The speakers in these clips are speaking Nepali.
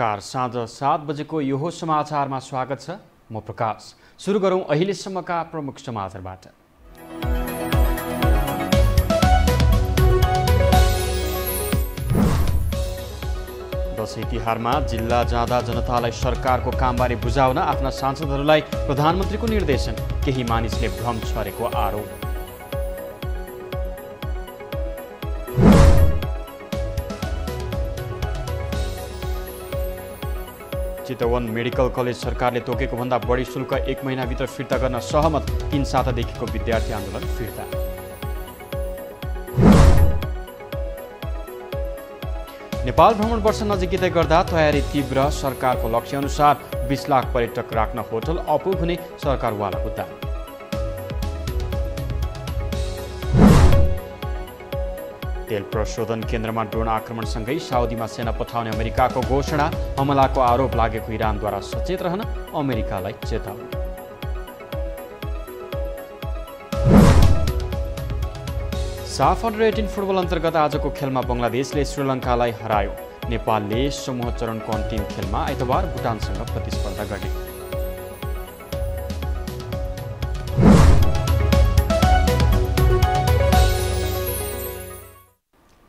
नमस्कार साँझ सात बजेको यो समाचारमा स्वागत छ म प्रकाश सुरु गरौँ अहिलेसम्मका प्रमुख समाचारबाट दसैँ तिहारमा जिल्ला जाँदा जनतालाई सरकारको कामबारे बुझाउन आफ्ना सांसदहरूलाई प्रधानमन्त्रीको निर्देशन केही मानिसले भ्रम छरेको आरोप चितवन मेडिकल कलेज सरकारले तोकेको भन्दा बढी शुल्क एक महिनाभित्र फिर्ता गर्न सहमत तिन सातादेखिको विद्यार्थी आन्दोलन फिर्ता नेपाल भ्रमण वर्ष नजिकै गर्दा तयारी तीव्र सरकारको लक्ष्यअनुसार बिस लाख पर्यटक राख्न होटल अपुग हुने सरकारवाला उद्धार तेल प्रशोधन केन्द्रमा ड्रोन आक्रमणसँगै साउदीमा सेना पठाउने अमेरिकाको घोषणा हमलाको आरोप लागेको इरानद्वारा सचेत रहन अमेरिकालाई चेतावनी साफ अन्डर एटिन फुटबल अन्तर्गत आजको खेलमा बङ्गलादेशले श्रीलङ्कालाई हरायो नेपालले समूह चरणको अन्तिम खेलमा आइतबार भुटानसँग प्रतिस्पर्धा गरेको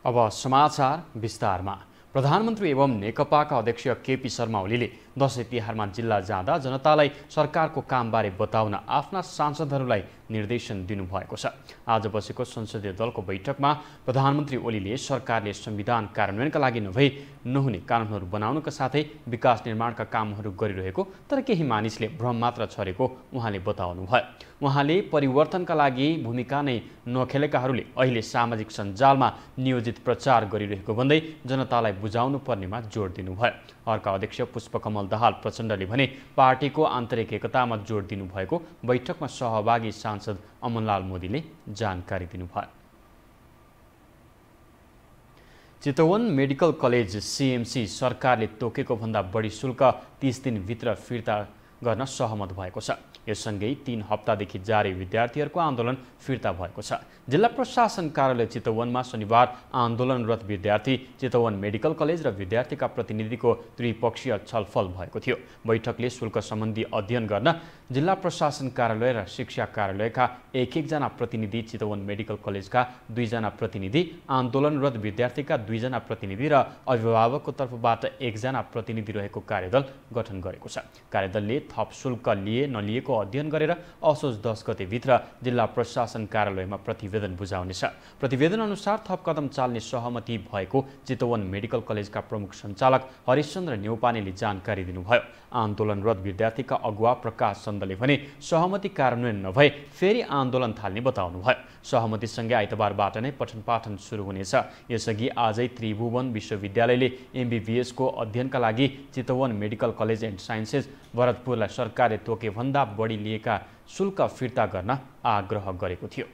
अब समाचार विस्तारमा प्रधानमन्त्री एवं नेकपाका अध्यक्ष केपी शर्मा ओलीले दसैँ तिहारमा जिल्ला जाँदा जनतालाई सरकारको कामबारे बताउन आफ्ना सांसदहरूलाई निर्देशन दिनुभएको छ आज बसेको संसदीय दलको बैठकमा प्रधानमन्त्री ओलीले सरकारले संविधान कार्यान्वयनका लागि नभई नहुने कानुनहरू बनाउनुका साथै विकास निर्माणका कामहरू गरिरहेको तर केही मानिसले भ्रम मात्र छरेको उहाँले बताउनुभयो उहाँले परिवर्तनका लागि भूमिका नै नखेलेकाहरूले अहिले सामाजिक सञ्जालमा नियोजित प्रचार गरिरहेको भन्दै जनतालाई बुझाउनु पर्नेमा जोड दिनुभयो अर्का अध्यक्ष पुष्पकमल दाहाल प्रचण्डले भने पार्टीको आन्तरिक एकतामा जोड दिनुभएको बैठकमा सहभागी सांसद अमनलाल मोदीले जानकारी दिनुभयो चितवन मेडिकल कलेज सिएमसी सरकारले तोकेको भन्दा बढी शुल्क तिस दिनभित्र फिर्ता गर्न सहमत भएको छ यससँगै तीन हप्तादेखि जारी विद्यार्थीहरूको आन्दोलन फिर्ता भएको छ जिल्ला प्रशासन कार्यालय चितवनमा शनिबार आन्दोलनरत विद्यार्थी चितवन मेडिकल कलेज र विद्यार्थीका प्रतिनिधिको त्रिपक्षीय छलफल भएको थियो बैठकले शुल्क सम्बन्धी अध्ययन गर्न जिल्ला प्रशासन कार्यालय र शिक्षा कार्यालयका एक एकजना प्रतिनिधि चितवन मेडिकल कलेजका दुईजना प्रतिनिधि आन्दोलनरत विद्यार्थीका दुईजना प्रतिनिधि र अभिभावकको तर्फबाट एकजना प्रतिनिधि रहेको कार्यदल गठन गरेको छ कार्यदलले थप शुल्क लिए नलिएको अध्ययन गरेर असोज दस गतेभित्र जिल्ला प्रशासन कार्यालयमा प्रतिवेदन बुझाउनेछ प्रतिवेदन अनुसार थप कदम चाल्ने सहमति भएको चितवन मेडिकल कलेजका प्रमुख सञ्चालक हरिश्चन्द्र नेउपानेले जानकारी दिनुभयो आन्दोलनरत विद्यार्थीका अगुवा प्रकाश प्रचण्डले भने सहमति कार्यान्वयन नभए फेरि आन्दोलन थाल्ने बताउनुभयो सहमतिसँगै आइतबारबाट नै पठन पाठन सुरु हुनेछ यसअघि आजै त्रिभुवन विश्वविद्यालयले एमबिबिएसको अध्ययनका लागि Chitwan medical college and sciences भरतपुरलाई सरकारले तोकेभन्दा बढी लिएका शुल्क फिर्ता गर्न आग्रह गरेको थियो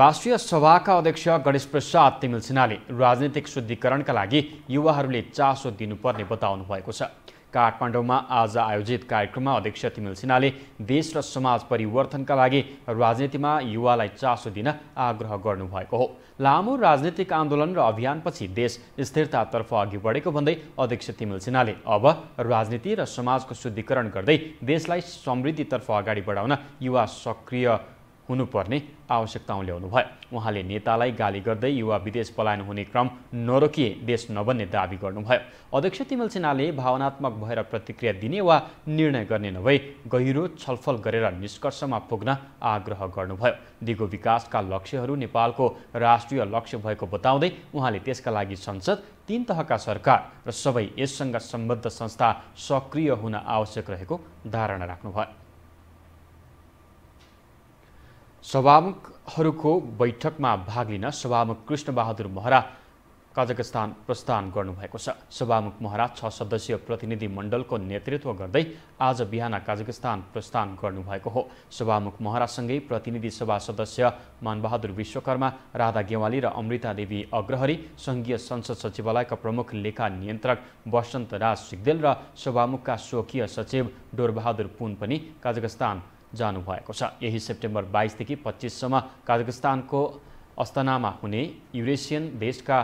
राष्ट्रिय सभाका अध्यक्ष गणेश प्रसाद तिमिल सिन्हाले राजनीतिक शुद्धिकरणका लागि युवाहरूले चासो दिनुपर्ने बताउनु भएको छ काठमाडौँमा आज आयोजित कार्यक्रममा अध्यक्ष तिमिल सिन्हाले देश र समाज परिवर्तनका लागि राजनीतिमा युवालाई चासो दिन आग्रह गर्नुभएको हो लामो राजनीतिक आन्दोलन र अभियानपछि देश स्थिरतातर्फ अघि बढेको भन्दै अध्यक्ष तिमिल सिन्हाले अब राजनीति र समाजको शुद्धिकरण गर्दै देशलाई समृद्धितर्फ अगाडि बढाउन युवा सक्रिय हुनुपर्ने आवश्यकता ल्याउनु भयो उहाँले नेतालाई गाली गर्दै युवा विदेश पलायन हुने क्रम नरोकिए देश नबन्ने दावी गर्नुभयो अध्यक्ष तिमल सिन्हाले भावनात्मक भएर प्रतिक्रिया दिने वा निर्णय गर्ने नभई गहिरो छलफल गरेर निष्कर्षमा पुग्न आग्रह गर्नुभयो दिगो विकासका लक्ष्यहरू नेपालको राष्ट्रिय लक्ष्य भएको बताउँदै उहाँले त्यसका लागि संसद तीन तहका सरकार र सबै यससँग सम्बद्ध संस्था सक्रिय हुन आवश्यक रहेको धारणा राख्नुभयो सभामुखहरूको बैठकमा भाग लिन सभामुख कृष्णबहादुर महरा कजाकस्तान प्रस्थान गर्नुभएको छ सभामुख महरा छ सदस्यीय प्रतिनिधि मण्डलको नेतृत्व गर्दै आज बिहान कजाकिस्तान प्रस्थान गर्नुभएको हो सभामुख महरासँगै प्रतिनिधि सभा सदस्य मानबहादुर विश्वकर्मा राधा गेवाली र अमृता देवी अग्रहरी सङ्घीय संसद सचिवालयका प्रमुख लेखा नियन्त्रक वसन्त राज सिग्देल र सभामुखका स्वकीय सचिव डोरबहादुर पुन पनि कजाकिस्तान जानुभएको छ यही सेप्टेम्बर बाइसदेखि पच्चिससम्म कजाकिस्तानको अस्तनामा हुने युरेसियन देशका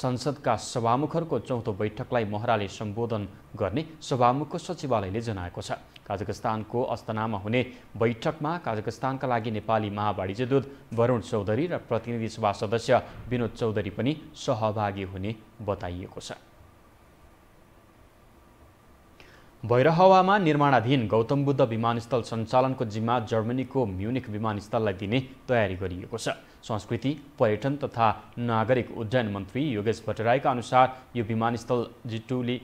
संसदका सभामुखहरूको चौथो बैठकलाई महराले सम्बोधन गर्ने सभामुखको सचिवालयले जनाएको छ काजकस्तानको अस्तनामा हुने बैठकमा काजकस्तानका लागि नेपाली महावाणिज्य दूत वरुण चौधरी र प्रतिनिधि सभा सदस्य विनोद चौधरी पनि सहभागी हुने बताइएको छ भैरहवामा निर्माणाधीन गौतम बुद्ध विमानस्थल सञ्चालनको जिम्मा जर्मनीको म्युनिक विमानस्थललाई दिने तयारी गरिएको छ संस्कृति पर्यटन तथा नागरिक उड्डयन मन्त्री योगेश भट्टराईका अनुसार यो विमानस्थल जिटुली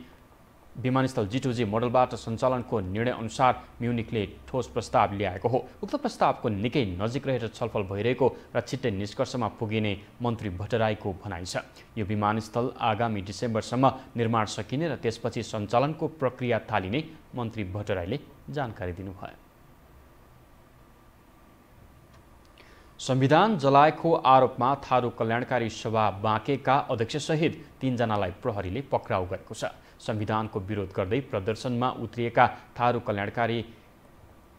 विमानस्थल जी मोडलबाट सञ्चालनको निर्णयअनुसार म्युनिकले ठोस प्रस्ताव ल्याएको हो उक्त प्रस्तावको निकै नजिक रहेर छलफल भइरहेको र छिट्टै निष्कर्षमा पुगिने मन्त्री भट्टराईको भनाइ छ यो विमानस्थल आगामी डिसेम्बरसम्म निर्माण सकिने र त्यसपछि सञ्चालनको प्रक्रिया थालिने मन्त्री भट्टराईले जानकारी दिनुभयो संविधान जलाएको आरोपमा थारू कल्याणकारी सभा बाँकेका अध्यक्षसहित तीनजनालाई प्रहरीले पक्राउ गरेको छ संविधानको विरोध गर्दै प्रदर्शनमा उत्रिएका थारू कल्याणकारी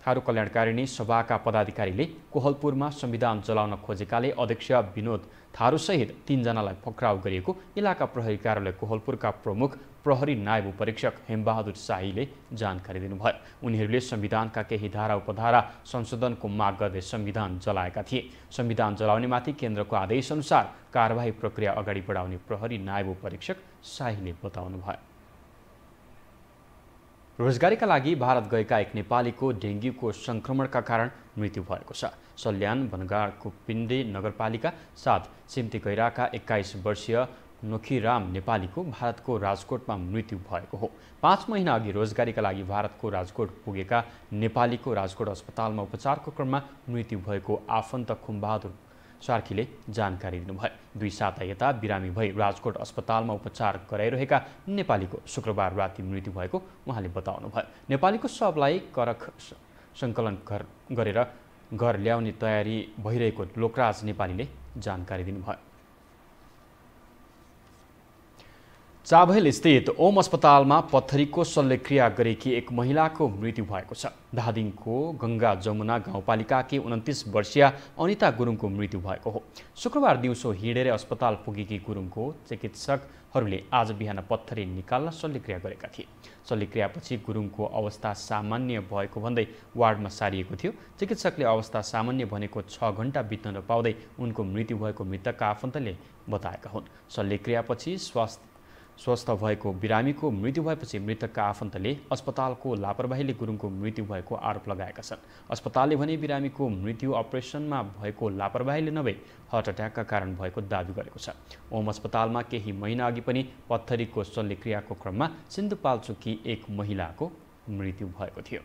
थारू कल्याणकारिणी सभाका पदाधिकारीले कोहलपुरमा संविधान जलाउन खोजेकाले अध्यक्ष विनोद थारूसहित तीनजनालाई पक्राउ गरिएको इलाका प्रहरी कार्यालय कोहलपुरका प्रमुख प्रहरी नायब उपरीक्षक हेमबहादुर शाहीले जानकारी दिनुभयो उनीहरूले संविधानका केही धारा उपधारा संशोधनको माग गर्दै संविधान जलाएका थिए संविधान जलाउनेमाथि केन्द्रको आदेश अनुसार कारवाही प्रक्रिया अगाडि बढाउने प्रहरी नायब उपरीक्षक शाहीले बताउनुभयो रोजगारीका लागि भारत गएका एक नेपालीको डेङ्गुको संक्रमणका कारण मृत्यु भएको छ सल्यान भनगाडको पिण्डे नगरपालिका साथ सिम्ती गैराका एक्काइस वर्षीय राम नेपालीको भारतको राजकोटमा मृत्यु भएको हो पाँच महिना अघि रोजगारीका लागि भारतको राजकोट पुगेका नेपालीको राजकोट अस्पतालमा उपचारको क्रममा मृत्यु भएको आफन्त खुम्बहादुर सार्कीले जानकारी दिनुभयो दुई साता यता बिरामी भई राजकोट अस्पतालमा उपचार गराइरहेका नेपालीको शुक्रबार राति मृत्यु भएको उहाँले बताउनुभयो नेपालीको सबलाई करख सङ्कलन गरेर घर ल्याउने तयारी भइरहेको लोकराज नेपालीले जानकारी दिनुभयो चाभेल स्थित ओम अस्पतालमा पत्थरीको शल्यक्रिया गरेकी एक महिलाको मृत्यु भएको छ धादिङको गङ्गा जमुना गाउँपालिकाकी उन्तिस वर्षीय अनिता गुरुङको मृत्यु भएको हो शुक्रबार दिउँसो हिँडेर अस्पताल पुगेकी गुरुङको चिकित्सकहरूले आज बिहान पत्थरी निकाल्न शल्यक्रिया गरेका थिए शल्यक्रियापछि गुरुङको अवस्था सामान्य भएको भन्दै वार्डमा सारिएको थियो चिकित्सकले अवस्था सामान्य भनेको छ घन्टा बित्न नपाउँदै उनको मृत्यु भएको मृतकका आफन्तले बताएका हुन् शल्यक्रियापछि स्वास्थ्य स्वस्थ भएको बिरामीको मृत्यु भएपछि मृतकका आफन्तले अस्पतालको लापरवाहीले गुरुङको मृत्यु भएको आरोप लगाएका छन् अस्पतालले भने बिरामीको मृत्यु अपरेसनमा भएको लापरवाहीले नभई हार्ट अट्याकका कारण भएको दावी गरेको छ ओम अस्पतालमा केही महिना अघि पनि पत्थरीको शल्यक्रियाको क्रममा सिन्धुपाल्चोकी एक महिलाको मृत्यु भएको थियो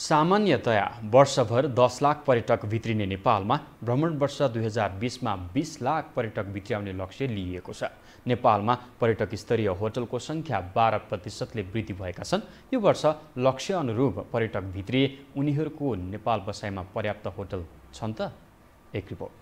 सामान्यतया वर्षभर दस लाख पर्यटक भित्रिने नेपालमा भ्रमण वर्ष दुई हजार बिसमा बिस लाख पर्यटक भित्राउने लक्ष्य लिइएको छ नेपालमा पर्यटक स्तरीय होटलको सङ्ख्या बाह्र प्रतिशतले वृद्धि भएका छन् यो वर्ष लक्ष्य अनुरूप पर्यटक भित्रिए उनीहरूको नेपाल बसाइमा पर्याप्त होटल छन् त एक रिपोर्ट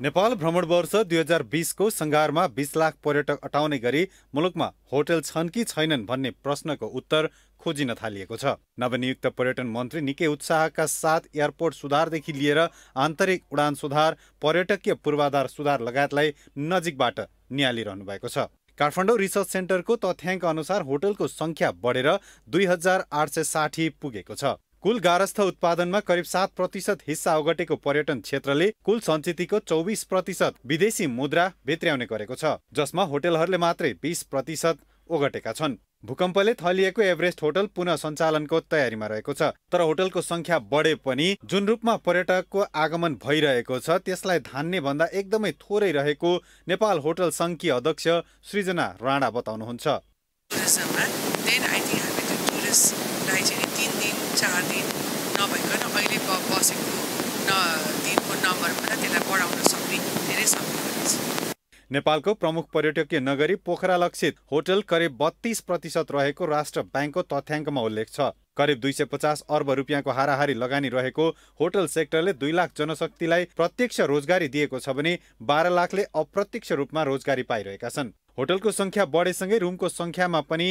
नेपाल भ्रमण वर्ष दुई हजार बिसको सङ्घारमा बिस लाख पर्यटक अटाउने गरी मुलुकमा होटल छन् कि छैनन् भन्ने प्रश्नको उत्तर खोजिन थालिएको छ नवनियुक्त पर्यटन मन्त्री निकै उत्साहका साथ एयरपोर्ट सुधारदेखि लिएर आन्तरिक उडान सुधार पर्यटकीय पूर्वाधार सुधार लगायतलाई नजिकबाट निहालिरहनु भएको छ काठमाडौँ रिसर्च सेन्टरको तथ्याङ्क अनुसार होटलको सङ्ख्या बढेर दुई हजार आठ सय साठी पुगेको छ कुल गारस्थ उत्पादनमा करिब सात प्रतिशत हिस्सा ओगटेको पर्यटन क्षेत्रले कुल सञ्चितको चौबिस प्रतिशत विदेशी मुद्रा भित्र्याउने गरेको छ जसमा होटेलहरूले मात्रै बिस प्रतिशत ओगटेका छन् भूकम्पले थलिएको एभरेस्ट होटल पुनः सञ्चालनको तयारीमा रहेको छ तर होटलको संख्या बढे पनि जुन रूपमा पर्यटकको आगमन भइरहेको छ त्यसलाई धान्ने भन्दा एकदमै थोरै रहेको नेपाल होटल सङ्घकी अध्यक्ष सृजना राणा बताउनुहुन्छ चार दिन नभइकन अहिले बसेको न दिनको नम्बरबाट त्यसलाई बढाउन सक्ने धेरै सक्ने नेपालको प्रमुख पर्यटकीय नगरी पोखरा लक्षित होटल करिब बत्तीस प्रतिशत रहेको राष्ट्र ब्याङ्कको तथ्याङ्कमा उल्लेख छ करिब दुई सय पचास अर्ब रुपियाँको हाराहारी लगानी रहेको होटल सेक्टरले दुई लाख जनशक्तिलाई प्रत्यक्ष रोजगारी दिएको छ भने बाह्र लाखले अप्रत्यक्ष रूपमा रोजगारी पाइरहेका छन् होटलको सङ्ख्या बढेसँगै रुमको सङ्ख्यामा पनि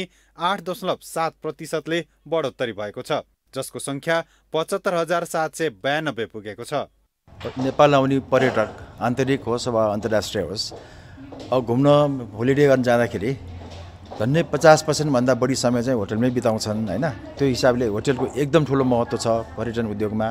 आठ दशमलव सात प्रतिशतले बढोत्तरी भएको छ जसको सङ्ख्या पचहत्तर हजार सात सय बयानब्बे पुगेको छ नेपाल आउने पर्यटक आन्तरिक होस् वा अन्तर्राष्ट्रिय होस् अब घुम्न होलिडे गर्न जाँदाखेरि झन्डै पचास पर्सेन्टभन्दा बढी समय चाहिँ होटलमै बिताउँछन् होइन त्यो हिसाबले होटलको एकदम ठुलो महत्त्व छ पर्यटन उद्योगमा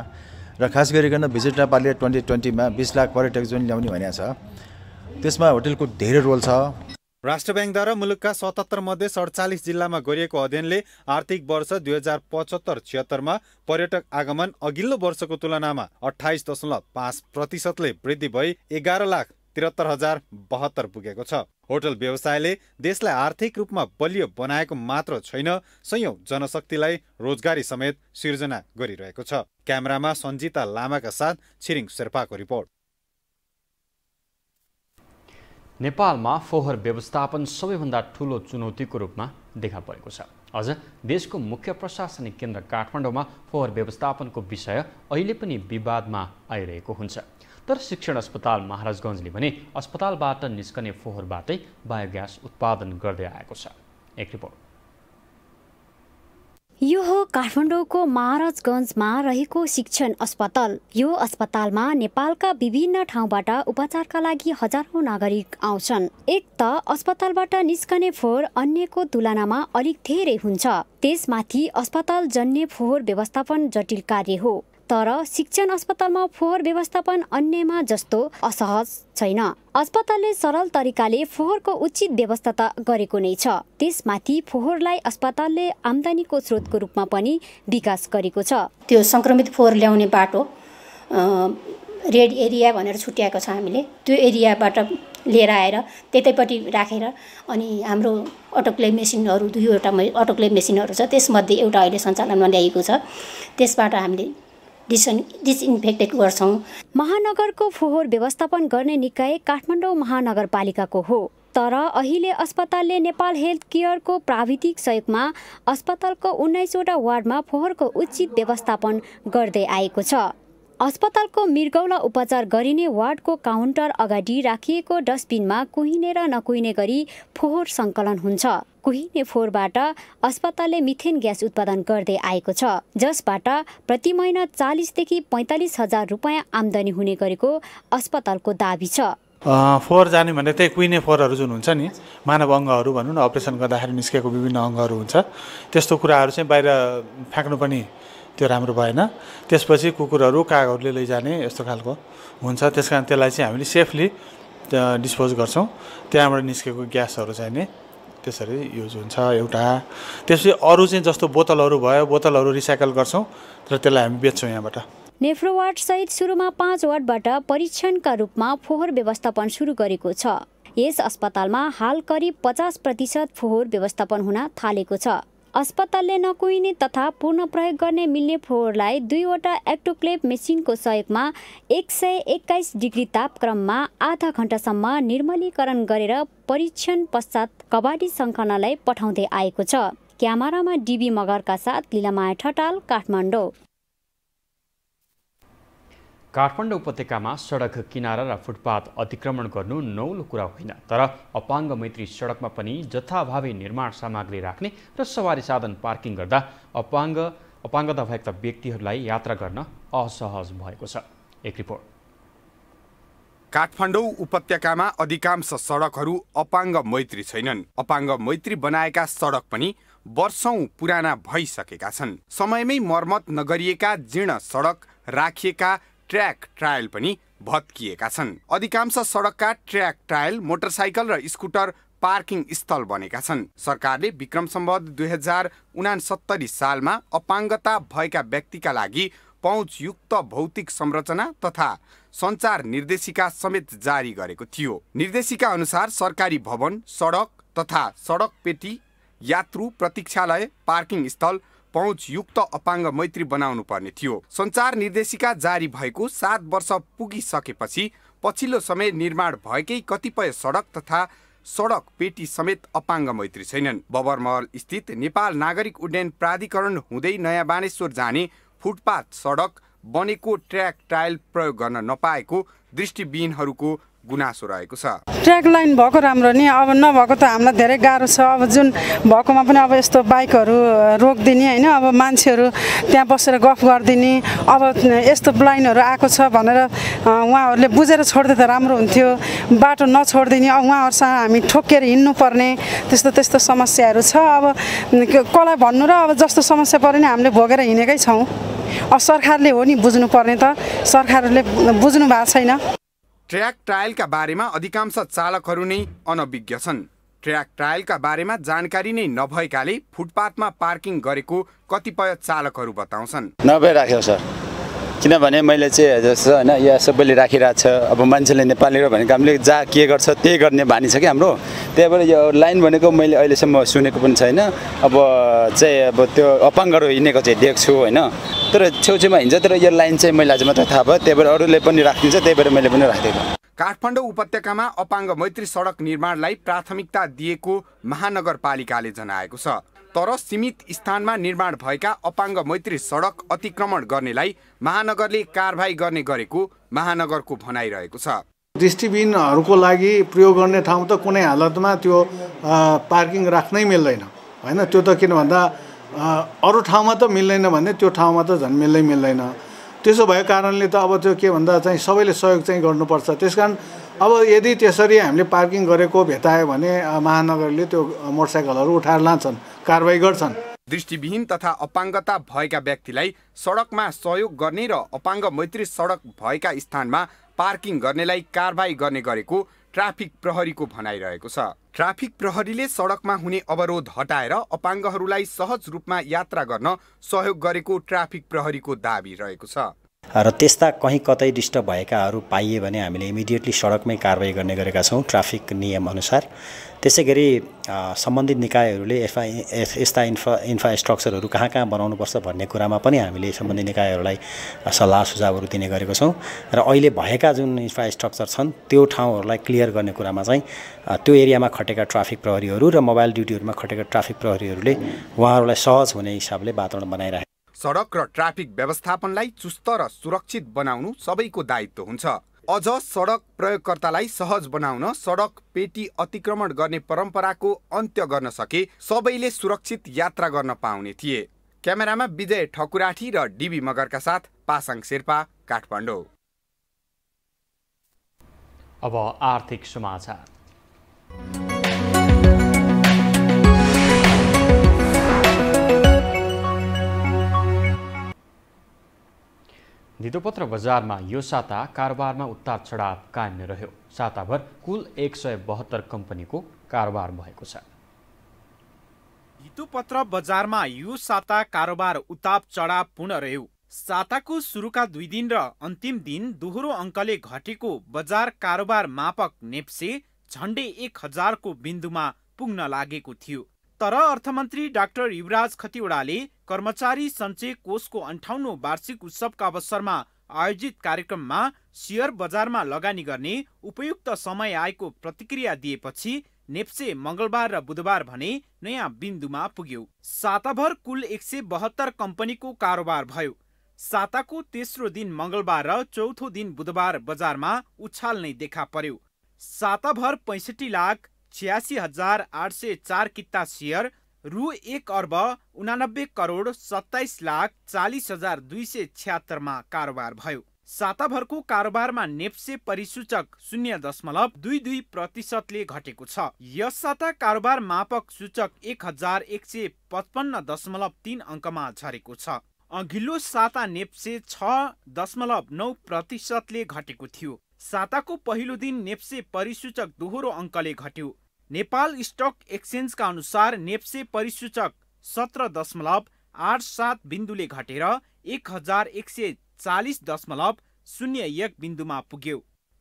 र खास गरिकन भिजिट नेपालले ट्वेन्टी ट्वेन्टीमा बिस लाख पर्यटक जुन ल्याउने भनेको छ त्यसमा होटलको धेरै रोल छ राष्ट्र ब्याङ्कद्वारा मुलुकका सतहत्तर मध्ये सडचालिस जिल्लामा गरिएको अध्ययनले आर्थिक वर्ष दुई हजार पचहत्तर छिहत्तरमा पर्यटक आगमन अघिल्लो वर्षको तुलनामा अठाइस दशमलव पाँच प्रतिशतले वृद्धि भई एघार लाख त्रिहत्तर हजार बहत्तर पुगेको छ होटल व्यवसायले देशलाई आर्थिक रूपमा बलियो बनाएको मात्र छैन सयौं जनशक्तिलाई रोजगारी समेत सिर्जना गरिरहेको छ क्यामेरामा सञ्जिता लामाका साथ छिरिङ शेर्पाको रिपोर्ट नेपालमा फोहोर व्यवस्थापन सबैभन्दा ठुलो चुनौतीको रूपमा देखा परेको छ अझ देशको मुख्य प्रशासनिक केन्द्र काठमाडौँमा फोहोर व्यवस्थापनको विषय अहिले पनि विवादमा आइरहेको हुन्छ तर शिक्षण अस्पताल महाराजगञ्जले भने अस्पतालबाट निस्कने फोहोरबाटै बायोग्यास उत्पादन गर्दै आएको छ एक रिपोर्ट यो हो काठमाडौँको महाराजगञ्जमा रहेको शिक्षण अस्पताल यो अस्पतालमा नेपालका विभिन्न ठाउँबाट उपचारका लागि हजारौँ नागरिक आउँछन् एक त अस्पतालबाट निस्कने फोहोर अन्यको तुलनामा अलिक धेरै हुन्छ त्यसमाथि अस्पताल जन्ने फोहोर व्यवस्थापन जटिल कार्य हो तर शिक्षण अस्पतालमा फोहोर व्यवस्थापन अन्यमा जस्तो असहज छैन अस्पतालले सरल तरिकाले फोहोरको उचित व्यवस्था त गरेको नै छ त्यसमाथि फोहोरलाई अस्पतालले आम्दानीको स्रोतको रूपमा पनि विकास गरेको छ त्यो सङ्क्रमित फोहोर ल्याउने बाटो रेड एरिया भनेर छुट्याएको छ हामीले त्यो एरियाबाट लिएर आएर त्यतैपट्टि राखेर अनि हाम्रो अटोक्ले मेसिनहरू दुईवटा अटोक्ले मेसिनहरू छ त्यसमध्ये एउटा अहिले सञ्चालनमा ल्याएको छ त्यसबाट हामीले डिसन डिसइन्फेक्टेड गर्छौँ महानगरको फोहोर व्यवस्थापन गर्ने निकाय काठमाडौँ महानगरपालिकाको हो तर अहिले अस्पतालले नेपाल हेल्थ केयरको प्राविधिक सहयोगमा अस्पतालको उन्नाइसवटा वार्डमा फोहोरको उचित व्यवस्थापन गर्दै आएको छ अस्पतालको मिर्गौला उपचार गरिने वार्डको काउन्टर अगाडि राखिएको डस्टबिनमा कुहिने र नकुहिने गरी फोहोर सङ्कलन हुन्छ कुहिने फोहोरबाट अस्पतालले मिथेन ग्यास उत्पादन गर्दै आएको छ जसबाट प्रति महिना चालिसदेखि पैँतालिस हजार रुपियाँ आम्दानी हुने गरेको अस्पतालको दावी छ फोहोर जाने भने त्यही कुहिने फोहोरहरू जुन हुन्छ नि मानव अङ्गहरू भनौँ न अपरेसन गर्दाखेरि निस्केको विभिन्न अङ्गहरू हुन्छ त्यस्तो कुराहरू चाहिँ बाहिर फ्याँक्नु पनि त्यो राम्रो भएन त्यसपछि कुकुरहरू कागहरूले लैजाने यस्तो खालको हुन्छ त्यस कारण त्यसलाई चाहिँ हामीले सेफली डिस्पोज गर्छौँ त्यहाँबाट निस्केको ग्यासहरू चाहिँ नि त्यसरी युज हुन्छ एउटा त्यसपछि अरू चाहिँ जस्तो बोतलहरू भयो बोतलहरू रिसाइकल गर्छौँ र त्यसलाई हामी बेच्छौँ यहाँबाट नेफ्रो वार्डसहित सुरुमा पाँच वार्डबाट परीक्षणका रूपमा फोहोर व्यवस्थापन सुरु गरेको छ यस अस्पतालमा हाल करिब पचास प्रतिशत फोहोर व्यवस्थापन हुन थालेको छ अस्पतालले नकुहिने तथा पुनः प्रयोग गर्ने मिल्ने फोहोरलाई दुईवटा एक्टोक्लेप मेसिनको सहयोगमा एक सय एक्काइस डिग्री तापक्रममा आधा घन्टासम्म निर्मलीकरण गरेर परीक्षण पश्चात कबाडी सङ्कलनलाई पठाउँदै आएको छ क्यामेरामा डिबी मगरका साथ लिलामाया ठटाल काठमाडौँ काठमाडौँ उपत्यकामा सडक किनारा र फुटपाथ अतिक्रमण गर्नु नौलो कुरा होइन तर अपाङ्ग मैत्री सडकमा पनि जथाभावी निर्माण सामग्री राख्ने र सवारी साधन पार्किङ गर्दा अपाङ्ग अपाङ्गता भएका व्यक्तिहरूलाई यात्रा गर्न असहज भएको छ एक रिपोर्ट काठमाडौँ उपत्यकामा अधिकांश सडकहरू अपाङ्ग मैत्री छैनन् अपाङ्ग मैत्री बनाएका सडक पनि वर्षौँ पुराना भइसकेका छन् समयमै मर्मत नगरिएका जीर्ण सडक राखिएका ट्र्याक ट्रायल पनि भत्किएका छन् अधिकांश सडकका ट्र्याक ट्रायल मोटरसाइकल र स्कुटर पार्किङ स्थल बनेका छन् सरकारले विक्रम सम्बद्ध दुई हजार उनासत्तरी सालमा अपाङ्गता भएका व्यक्तिका लागि पहुँचयुक्त भौतिक संरचना तथा सञ्चार निर्देशिका समेत जारी गरेको थियो निर्देशिका अनुसार सरकारी भवन सडक तथा सडक पेटी यात्रु प्रतीक्षालय पार्किङ स्थल पहुँचयुक्त अपाङ्ग मैत्री बनाउनु पर्ने थियो सञ्चार निर्देशिका जारी भएको सात वर्ष पुगिसकेपछि पछिल्लो समय निर्माण भएकै कतिपय सडक तथा सडक पेटी समेत अपाङ्ग मैत्री छैनन् बबरमहल स्थित नेपाल नागरिक उड्डयन प्राधिकरण हुँदै नयाँ बानेश्वर जाने फुटपाथ सडक बनेको ट्र्याक टायल प्रयोग गर्न नपाएको दृष्टिविहीनहरूको गुनासो रहेको छ ट्र्याक लाइन भएको राम्रो नि अब नभएको त हामीलाई धेरै गाह्रो छ अब जुन भएकोमा पनि अब यस्तो बाइकहरू रोकिदिने होइन अब मान्छेहरू त्यहाँ बसेर गफ गरिदिने अब यस्तो लाइनहरू आएको छ भनेर उहाँहरूले बुझेर छोड्दै त राम्रो हुन्थ्यो बाटो नछोडिदिने अब उहाँहरूसँग हामी ठोकेर हिँड्नुपर्ने त्यस्तो त्यस्तो समस्याहरू छ अब कसलाई भन्नु र अब जस्तो समस्या पऱ्यो नि हामीले भोगेर हिँडेकै छौँ अब सरकारले हो नि बुझ्नुपर्ने त सरकारले बुझ्नु भएको छैन ट्र्याक ट्रायलका बारेमा अधिकांश चालकहरू नै अनभिज्ञ छन् ट्र्याक ट्रायलका बारेमा जानकारी नै नभएकाले फुटपाथमा पार्किङ गरेको कतिपय चालकहरू बताउँछन् नभए राख्यो सर किनभने मैले चाहिँ जस्तो होइन यहाँ सबैले राखिरहेको छ अब मान्छेले नेपाली र भनेको हामीले जहाँ के गर्छ त्यही गर्ने बानी छ कि हाम्रो भएर यो लाइन भनेको मैले अहिलेसम्म सुनेको पनि छैन अब चाहिँ अब त्यो अपाङ्गहरू हिँडेको चाहिँ देख्छु होइन तर छेउछेउमा हिँड्छ तर यो लाइन चाहिँ मैले आज मात्र थाहा भयो त्यही भएर अरूले पनि राखिदिन्छ त्यही भएर मैले पनि राखिदिएको काठमाडौँ उपत्यकामा अपाङ्ग मैत्री सडक निर्माणलाई प्राथमिकता दिएको महानगरपालिकाले जनाएको छ तर सीमित स्थानमा निर्माण भएका अपाङ्ग मैत्री सडक अतिक्रमण गर्नेलाई महानगरले कारवाही गर्ने गरेको महानगरको भनाइरहेको छ दृष्टिबिनहरूको लागि प्रयोग गर्ने ठाउँ त कुनै हालतमा त्यो पार्किङ राख्नै मिल्दैन होइन त्यो त किन भन्दा अरू ठाउँमा त मिल्दैन भने त्यो ठाउँमा त झन् मिल्दै मिल्दैन त्यसो भएको कारणले त अब त्यो के भन्दा चाहिँ सबैले सहयोग चाहिँ गर्नुपर्छ त्यस कारण अब यदि त्यसरी हामीले पार्किङ गरेको भेटायो भने महानगरले त्यो मोटरसाइकलहरू उठाएर लान्छन् कारवाही गर्छन् दृष्टिविहीन तथा अपाङ्गता भएका व्यक्तिलाई सडकमा सहयोग गर्ने र अपाङ्ग मैत्री सडक भएका स्थानमा पार्किङ गर्नेलाई कारवाही गर्ने गरेको ट्राफिक प्रहरीको भनाइरहेको छ ट्राफिक प्रहरीले सडकमा हुने अवरोध हटाएर अपाङ्गहरूलाई सहज रूपमा यात्रा गर्न सहयोग गरेको ट्राफिक प्रहरीको दावी रहेको छ र त्यस्ता कहीँ कतै डिस्टर्ब भएकाहरू पाइयो भने हामीले इमिडिएटली सडकमै कारवाही गर्ने गरेका छौँ ट्राफिक नियमअनुसार त्यसै गरी सम्बन्धित निकायहरूले एफआ यस्ता इन्फ्रा इन्फ्रास्ट्रक्चरहरू कहाँ कहाँ बनाउनुपर्छ भन्ने कुरामा पनि हामीले सम्बन्धित निकायहरूलाई सल्लाह सुझावहरू दिने गरेको छौँ र अहिले भएका जुन इन्फ्रास्ट्रक्चर छन् त्यो ठाउँहरूलाई क्लियर गर्ने कुरामा चाहिँ त्यो एरियामा खटेका ट्राफिक प्रहरीहरू र मोबाइल ड्युटीहरूमा खटेका ट्राफिक प्रहरीहरूले उहाँहरूलाई सहज हुने हिसाबले वातावरण बनाइराखेको सडक र ट्राफिक व्यवस्थापनलाई चुस्त र सुरक्षित बनाउनु सबैको दायित्व हुन्छ अझ सडक प्रयोगकर्तालाई सहज बनाउन सडक पेटी अतिक्रमण गर्ने परम्पराको अन्त्य गर्न सके सबैले सुरक्षित यात्रा गर्न पाउने थिए क्यामेरामा विजय ठकुराठी र डिबी मगरका साथ पासाङ शेर्पा काठमाडौँ अब आर्थिक समाचार धितोपत्र बजारमा यो साता कारोबारमा उत्ताप चढाव कायम नै रह्यो साताभर कुल एक सय बहत्तर कम्पनीको कारोबार भएको छ धितोपत्र बजारमा यो साता कारोबार उताप चढाव पुनः रह्यो साताको सुरुका दुई दिन र अन्तिम दिन दोहोरो अङ्कले घटेको बजार कारोबार मापक नेप्से झन्डै एक हजारको बिन्दुमा पुग्न लागेको थियो तर अर्थमन्त्री डाक्टर युवराज खतिवड़ाले कर्मचारी सञ्चय कोषको अन्ठाउन्नौ वार्षिक उत्सवका अवसरमा आयोजित कार्यक्रममा सेयर बजारमा लगानी गर्ने उपयुक्त समय आएको प्रतिक्रिया दिएपछि नेप्से मंगलबार र बुधबार भने नयाँ बिन्दुमा पुग्यो साताभर कुल एक सय बहत्तर कम्पनीको कारोबार भयो साताको तेस्रो दिन मंगलबार र चौथो दिन बुधबार बजारमा उछाल नै देखा पर्यो साताभर पैँसठी लाख छ्यासी हजार आठ सय चार किता सेयर रु एक अर्ब उनानब्बे करोड सत्ताइस लाख चालिस हजार दुई सय छ्यात्तरमा कारोबार भयो साताभरको कारोबारमा नेप्से परिसूचक शून्य दशमलव दुई दुई प्रतिशतले घटेको छ यस साता कारोबार मापक सूचक एक हजार एक सय पचपन्न दशमलव तिन अङ्कमा झरेको छ अघिल्लो साता नेप्से छ दशमलव नौ प्रतिशतले घटेको थियो साताको पहिलो दिन नेप्से परिसूचक दोहोरो अङ्कले घट्यो नेपाल स्टक एक्सचेन्जका अनुसार नेप्से परिसूचक सत्र दशमलव आठ सात बिन्दुले घटेर एक हजार एक सय चालिस दशमलव शून्य एक बिन्दुमा पुग्यो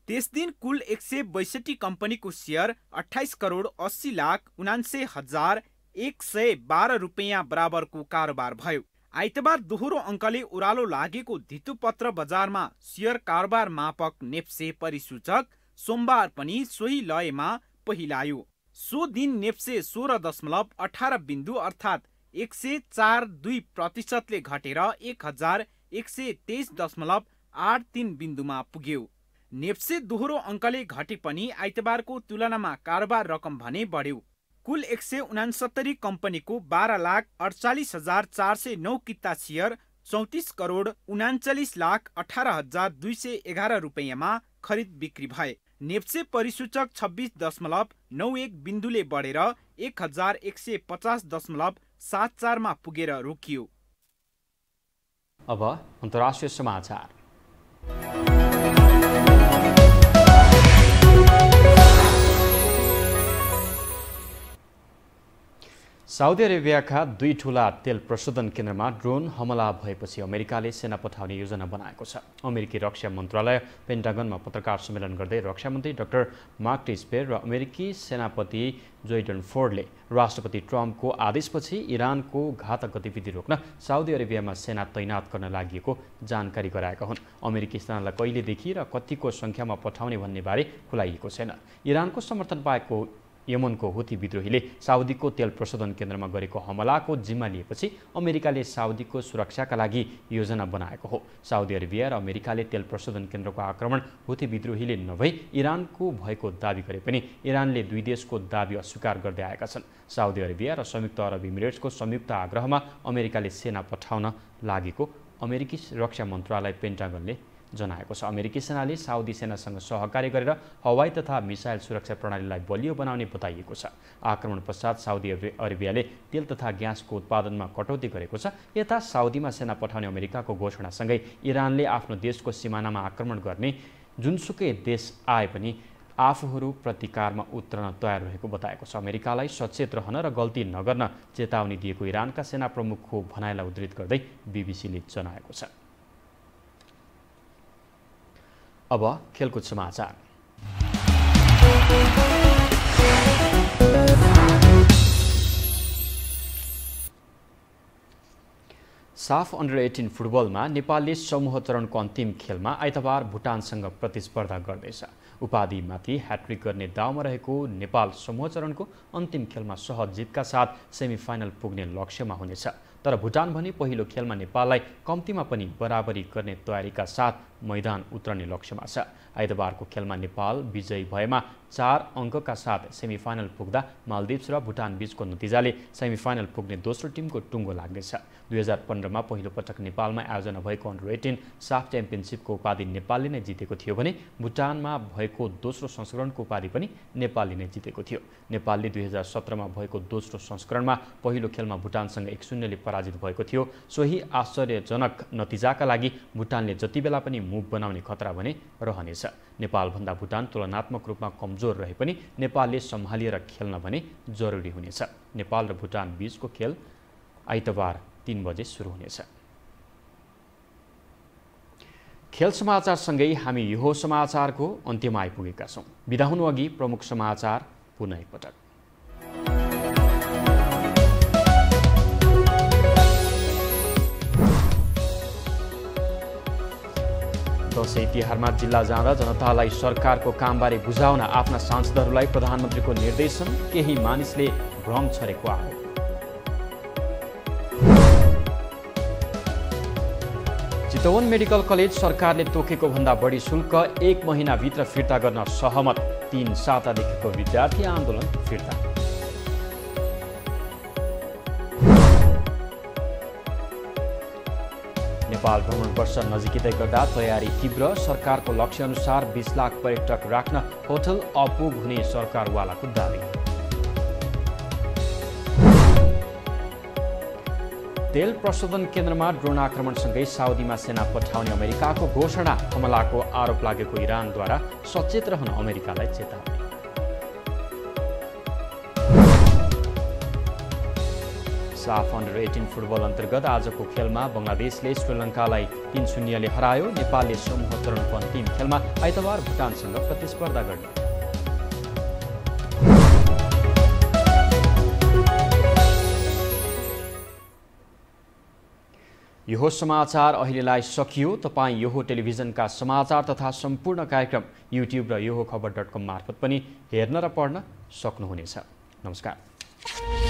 त्यस दिन कुल एक सय बैसठी कम्पनीको सेयर अठाइस करोड अस्सी लाख उनान्से हजार एक सय बाह्र रुपियाँ बराबरको कारोबार भयो आइतबार दोहोरो अङ्कले ओह्रालो लागेको धितुपत्र बजारमा सेयर कारोबार मापक नेप्से परिसूचक सोमबार पनि सोही लयमा पहिलायो सो दिन नेप्से सोह्र दशमलव अठार बिन्दु अर्थात् एक सय चार दुई प्रतिशतले घटेर एक हजार एक सय तेइस दशमलव आठ तिन बिन्दुमा पुग्यो नेप्से दोहोरो अङ्कले घटे पनि आइतबारको तुलनामा कारोबार रकम भने बढ्यो कुल एक सय उनासत्तरी कम्पनीको बाह्र लाख अडचालिस हजार चार सय नौ किता सेयर चौतिस करोड उनाचालिस लाख अठार हजार दुई सय एघार रुपियाँमा खरिद बिक्री भए नेप्से परिसूचक छब्बिस दशमलव नौ एक बिन्दुले बढेर एक हजार एक सय पचास दशमलव सात चारमा पुगेर रोकियो अब अन्तर्राष्ट्रिय समाचार साउदी अरेबियाका दुई ठुला तेल प्रशोधन केन्द्रमा ड्रोन हमला भएपछि अमेरिकाले सेना पठाउने योजना बनाएको छ अमेरिकी रक्षा मन्त्रालय पेन्टागनमा पत्रकार सम्मेलन गर्दै रक्षा मन्त्री डाक्टर मार्क टिस्पेयर र अमेरिकी सेनापति जोइडन फोर्डले राष्ट्रपति ट्रम्पको आदेशपछि इरानको घातक गतिविधि रोक्न साउदी अरेबियामा सेना तैनात गर्न लागि जानकारी गराएका हुन् अमेरिकी सेनालाई कहिलेदेखि र कतिको सङ्ख्यामा पठाउने भन्ने बारे खुलाइएको छैन इरानको समर्थन पाएको यमनको हुती विद्रोहीले साउदीको तेल प्रशोधन केन्द्रमा गरेको हमलाको जिम्मा लिएपछि अमेरिकाले साउदीको सुरक्षाका लागि योजना बनाएको हो साउदी अरेबिया र अमेरिकाले तेल प्रशोधन केन्द्रको आक्रमण हुती विद्रोहीले नभई इरानको भएको दावी गरे पनि इरानले दुई देशको दावी अस्वीकार गर्दै आएका छन् साउदी अरेबिया र संयुक्त अरब इमिरेट्सको संयुक्त आग्रहमा अमेरिकाले सेना पठाउन लागेको अमेरिकी रक्षा मन्त्रालय पेन्टागनले जनाएको छ अमेरिकी सेनाले साउदी सेनासँग सहकार्य गरेर हवाई तथा मिसाइल सुरक्षा प्रणालीलाई बलियो बनाउने बताइएको छ आक्रमण पश्चात साउदी अरेबियाले तेल तथा ग्यासको उत्पादनमा कटौती गरेको छ यता साउदीमा सेना पठाउने अमेरिकाको घोषणासँगै इरानले आफ्नो देशको सिमानामा आक्रमण गर्ने जुनसुकै देश आए पनि आफूहरू प्रतिकारमा उत्रन तयार रहेको बताएको छ अमेरिकालाई सचेत रहन र गल्ती नगर्न चेतावनी दिएको इरानका सेना प्रमुखको भनाइलाई उद्धित गर्दै बिबिसीले जनाएको छ अब खेलकुद समाचार साफ अन्डर एटिन फुटबलमा नेपालले समूह चरणको अन्तिम खेलमा आइतबार भुटानसँग प्रतिस्पर्धा गर्दैछ उपाधिमाथि ह्याट्रिक गर्ने दाउमा रहेको नेपाल समूह चरणको अन्तिम खेलमा सहज जितका साथ सेमिफाइनल पुग्ने लक्ष्यमा हुनेछ तर भुटान भने पहिलो खेलमा नेपाललाई कम्तीमा पनि बराबरी गर्ने तयारीका साथ मैदान उत्रने लक्ष्यमा छ आइतबारको खेलमा नेपाल विजयी भएमा चार अङ्कका साथ सेमिफाइनल पुग्दा मालदिप्स र भुटान बीचको नतिजाले सेमिफाइनल पुग्ने दोस्रो टिमको टुङ्गो लाग्नेछ दुई हजार पन्ध्रमा पहिलोपटक नेपालमा आयोजना भएको अन्डर एटिन साफ च्याम्पियनसिपको उपाधि नेपालले नै जितेको थियो भने भुटानमा भएको दोस्रो संस्करणको उपाधि पनि नेपालले नै जितेको थियो नेपालले दुई हजार सत्रमा भएको दोस्रो संस्करणमा पहिलो खेलमा भुटानसँग एक शून्यले पराजित भएको थियो सोही आश्चर्यजनक नतिजाका लागि भुटानले जति बेला पनि मुभ बनाउने खतरा भने रहनेछ नेपाल नेपालभन्दा भुटान तुलनात्मक रूपमा कमजोर रहे पनि नेपालले सम्हालिएर खेल्न भने जरुरी हुनेछ नेपाल र भुटान बीचको खेल आइतबार तिन बजे सुरु हुनेछ खेल समाचारसँगै हामी यो समाचारको अन्त्यमा आइपुगेका छौँ बिदा हुनु अघि प्रमुख समाचार पुनः एकपटक दसैँ तिहारमा जिल्ला जाँदा जनतालाई सरकारको कामबारे बुझाउन आफ्ना सांसदहरूलाई प्रधानमन्त्रीको निर्देशन केही मानिसले भ्रम छरेको आयो चितवन मेडिकल कलेज सरकारले तोकेको भन्दा बढी शुल्क एक महिनाभित्र फिर्ता गर्न सहमत तीन सातादेखिको विद्यार्थी आन्दोलन फिर्ता नेपाल वर्ष नजिकै गर्दा तयारी तीव्र सरकारको अनुसार बिस लाख पर्यटक राख्न होटल अपुग हुने सरकारवालाको दावी तेल प्रशोधन केन्द्रमा ड्रोन आक्रमणसँगै साउदीमा सेना पठाउने अमेरिकाको घोषणा हमलाको आरोप लागेको इरानद्वारा सचेत रहन अमेरिकालाई चेतावनी साफ अन्डर एटिन फुटबल अन्तर्गत आजको खेलमा बङ्गलादेशले श्रीलङ्कालाई तिन शून्यले हरायो नेपालले समूह चरणको अन्तिम खेलमा आइतबार भुटानसँग प्रतिस्पर्धा गर्ने यो समाचार अहिलेलाई सकियो तपाईँ यो टेलिभिजनका समाचार तथा सम्पूर्ण कार्यक्रम युट्युब र यो खबर डट कम मार्फत पनि हेर्न र पढ्न सक्नुहुनेछ नमस्कार